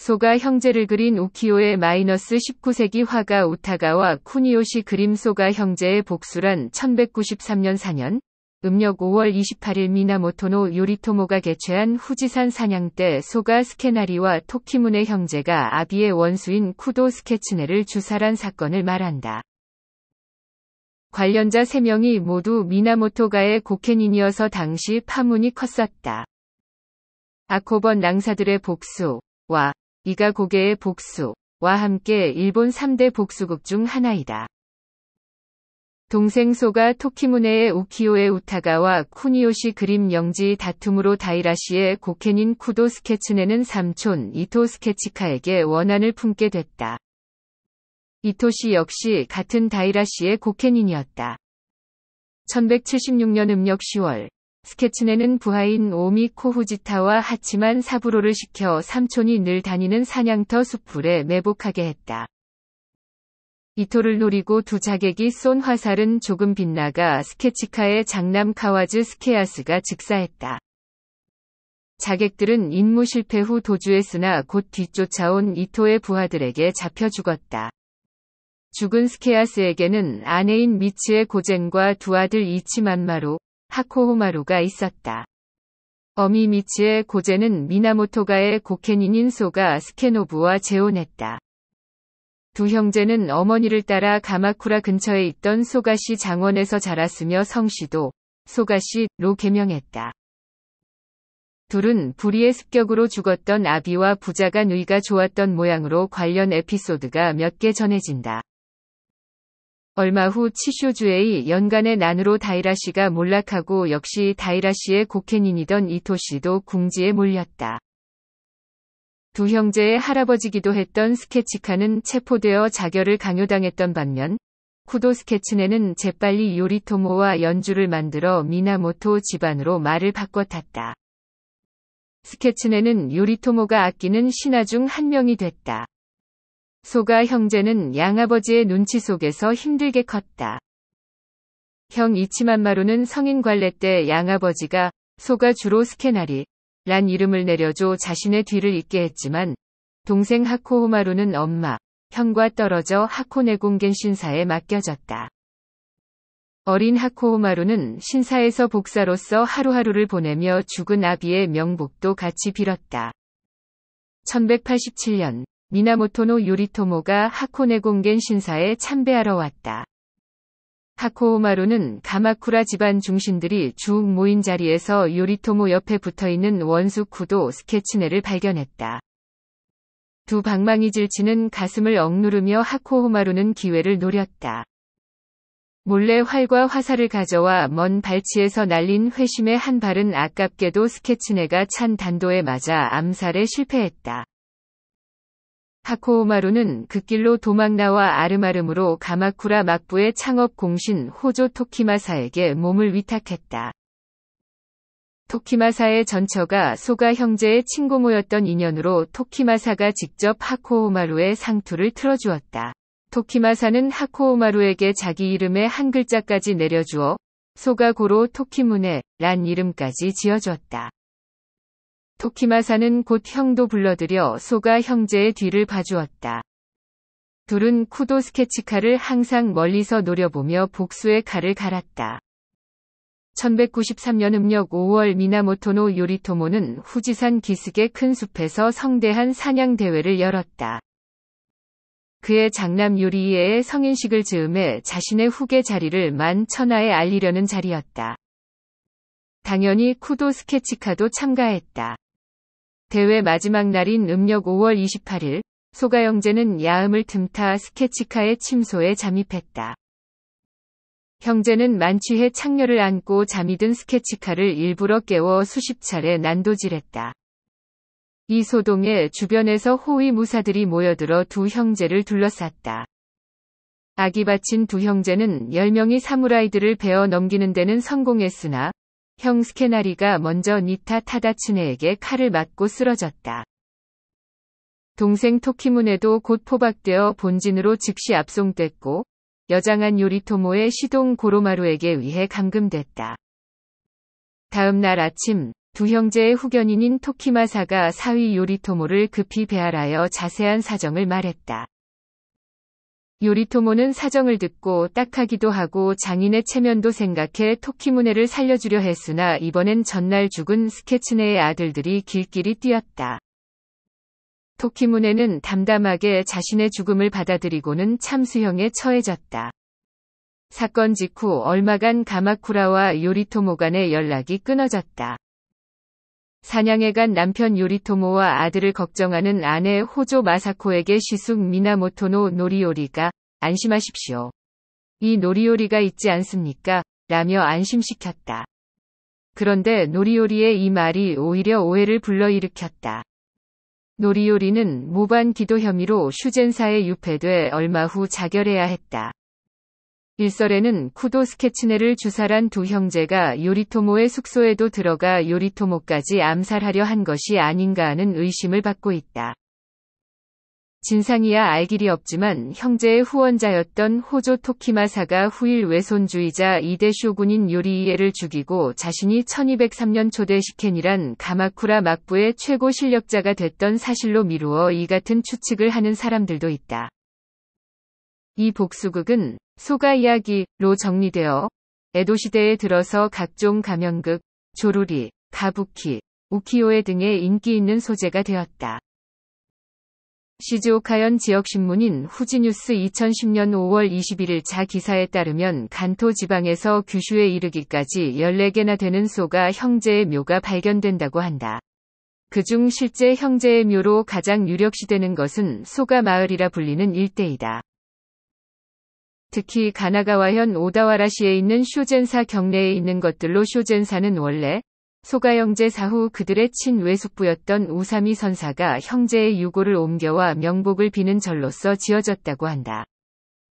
소가 형제를 그린 우키오의 마이너스 19세기 화가 우타가와 쿠니오시 그림 소가 형제의 복수란 1193년 4년 음력 5월 28일 미나모토노 요리토모가 개최한 후지산 사냥 때 소가 스케나리와 토키문의 형제가 아비의 원수인 쿠도 스케츠네를 주살한 사건을 말한다. 관련자 3명이 모두 미나모토가의 고케닌이어서 당시 파문이 컸었다. 아코번 낭사들의 복수와 이가 고개의 복수와 함께 일본 3대 복수극중 하나이다. 동생소가 토키무네의 우키오의 우타가와 쿠니오시 그림 영지 다툼으로 다이라시의 고케닌 쿠도 스케츠네는 삼촌 이토 스케치카에게 원한을 품게 됐다. 이토시 역시 같은 다이라시의 고케닌이었다. 1176년 음력 10월 스케치에는 부하인 오미 코후지타와 하치만 사부로를 시켜 삼촌이 늘 다니는 사냥터 숲불에 매복하게 했다. 이토를 노리고 두 자객이 쏜 화살은 조금 빗나가 스케치카의 장남 카와즈 스케아스가 즉사했다. 자객들은 임무 실패 후 도주했으나 곧 뒤쫓아온 이토의 부하들에게 잡혀 죽었다. 죽은 스케아스에게는 아내인 미츠의 고쟁과 두 아들 이치만마로 하코호마루가 있었다. 어미미치의 고제는 미나모토가의 고케닌인 소가 스케노부와 재혼했다. 두 형제는 어머니를 따라 가마쿠라 근처에 있던 소가시 장원에서 자랐으며 성씨도 소가시로 개명했다. 둘은 불의의 습격으로 죽었던 아비와 부자간 의가 좋았던 모양으로 관련 에피소드가 몇 개 전해진다. 얼마 후치쇼주에이 연간의 난으로 다이라 시가 몰락하고 역시 다이라 시의곡해인이던 이토 시도 궁지에 몰렸다. 두 형제의 할아버지기도 했던 스케치카는 체포되어 자결을 강요당했던 반면 쿠도 스케치네는 재빨리 요리토모와 연주를 만들어 미나모토 집안으로 말을 바꿔 탔다. 스케치네는 요리토모가 아끼는 신하 중 한 명이 됐다. 소가 형제는 양아버지의 눈치 속에서 힘들게 컸다. 형 이치만마루는 성인 관례 때 양아버지가 소가 주로 스케나리 란 이름을 내려줘 자신의 뒤를 잇게 했지만 동생 하코호마루는 엄마, 형과 떨어져 하코네공겐 신사에 맡겨졌다. 어린 하코호마루는 신사에서 복사로서 하루하루를 보내며 죽은 아비의 명복도 같이 빌었다. 1187년 미나모토노 요리토모가 하코네공겐 신사에 참배하러 왔다. 하코오마루는 가마쿠라 집안 중신들이 쭉 모인 자리에서 요리토모 옆에 붙어있는 원수 쿠도 스케치네를 발견했다. 두 방망이 질치는 가슴을 억누르며 하코오마루는 기회를 노렸다. 몰래 활과 화살을 가져와 먼 발치에서 날린 회심의 한 발은 아깝게도 스케치네가 찬 단도에 맞아 암살에 실패했다. 하코오마루는그 길로 도망 나와 아르마름으로 가마쿠라 막부의 창업 공신 호조 토키마사에게 몸을 위탁했다. 토키마사의 전처가 소가 형제의 친고모였던 인연으로 토키마사가 직접 하코오마루의 상투를 틀어주었다. 토키마사는 하코오마루에게 자기 이름의 한 글자까지 내려주어 소가고로 토키문에 란 이름까지 지어주었다. 토키마사는 곧 형도 불러들여 소가 형제의 뒤를 봐주었다. 둘은 쿠도 스케치카를 항상 멀리서 노려보며 복수의 칼을 갈았다. 1193년 음력 5월 미나모토노 요리토모는 후지산 기슭의 큰 숲에서 성대한 사냥 대회를 열었다. 그의 장남 요리이에의 성인식을 즈음해 자신의 후계 자리를 만 천하에 알리려는 자리였다. 당연히 쿠도 스케치카도 참가했다. 대회 마지막 날인 음력 5월 28일 소가 형제는 야음을 틈타 스케치카의 침소에 잠입했다. 형제는 만취해 창녀를 안고 잠이 든 스케치카를 일부러 깨워 수십 차례 난도질했다. 이 소동에 주변에서 호위 무사들이 모여들어 두 형제를 둘러쌌다. 아기 바친 두 형제는 1 0명이 사무라이들을 베어 넘기는 데는 성공했으나 형 스케나리가 먼저 니타 타다츠네에게 칼을 맞고 쓰러졌다. 동생 토키문에도 곧 포박되어 본진으로 즉시 압송됐고 여장한 요리토모의 시동 고로마루에게 의해 감금됐다. 다음 날 아침 두 형제의 후견인인 토키마사가 사위 요리토모를 급히 배알하여 자세한 사정을 말했다. 요리토모는 사정을 듣고 딱하기도 하고 장인의 체면도 생각해 토키무네를 살려주려 했으나 이번엔 전날 죽은 스케츠네의 아들들이 길길이 뛰었다. 토키무네는 담담하게 자신의 죽음을 받아들이고는 참수형에 처해졌다. 사건 직후 얼마간 가마쿠라와 요리토모 간의 연락이 끊어졌다. 사냥에 간 남편 요리토모와 아들을 걱정하는 아내 호조 마사코에게 시숙 미나모토노 노리요리가 안심하십시오. 이 노리요리가 있지 않습니까? 라며 안심시켰다. 그런데 노리요리의 이 말이 오히려 오해를 불러일으켰다. 노리요리는 모반 기도 혐의로 슈젠사에 유폐돼 얼마 후 자결해야 했다. 일설에는 쿠도 스케치네를 주살한 두 형제가 요리토모의 숙소에도 들어가 요리토모까지 암살하려 한 것이 아닌가 하는 의심을 받고 있다. 진상이야 알 길이 없지만 형제의 후원자였던 호조 토키마사가 후일 외손주의자 이대 쇼군인 요리이에를 죽이고 자신이 1203년 초대 시켄이란 가마쿠라 막부의 최고 실력자가 됐던 사실로 미루어 이 같은 추측을 하는 사람들도 있다. 이 복수극은 소가 이야기로 정리되어 에도 시대에 들어서 각종 가면극, 조로리 가부키, 우키오에 등의 인기 있는 소재가 되었다. 시즈오카현 지역신문인 후지뉴스 2010년 5월 21일 자 기사에 따르면 간토 지방에서 규슈에 이르기까지 14개나 되는 소가 형제의 묘가 발견된다고 한다. 그 중 실제 형제의 묘로 가장 유력시되는 것은 소가 마을이라 불리는 일대이다. 특히 가나가와현 오다와라시에 있는 쇼젠사 경내에 있는 것들로 쇼젠사는 원래 소가 형제 사후 그들의 친외숙부였던 우사미 선사가 형제의 유고를 옮겨와 명복을 비는 절로서 지어졌다고 한다.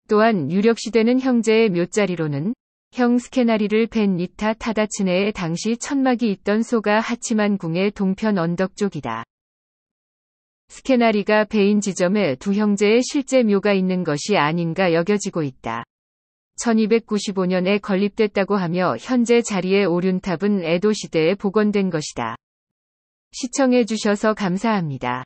또한 유력시되는 형제의 묘자리로는 형 스케나리를 벤 니타 타다츠네의 당시 천막이 있던 소가 하치만 궁의 동편 언덕 쪽이다. 스케나리가 배인 지점에 두 형제의 실제 묘가 있는 것이 아닌가 여겨지고 있다. 1295년에 건립됐다고 하며 현재 자리의 오륜탑은 에도 시대에 복원된 것이다. 시청해주셔서 감사합니다.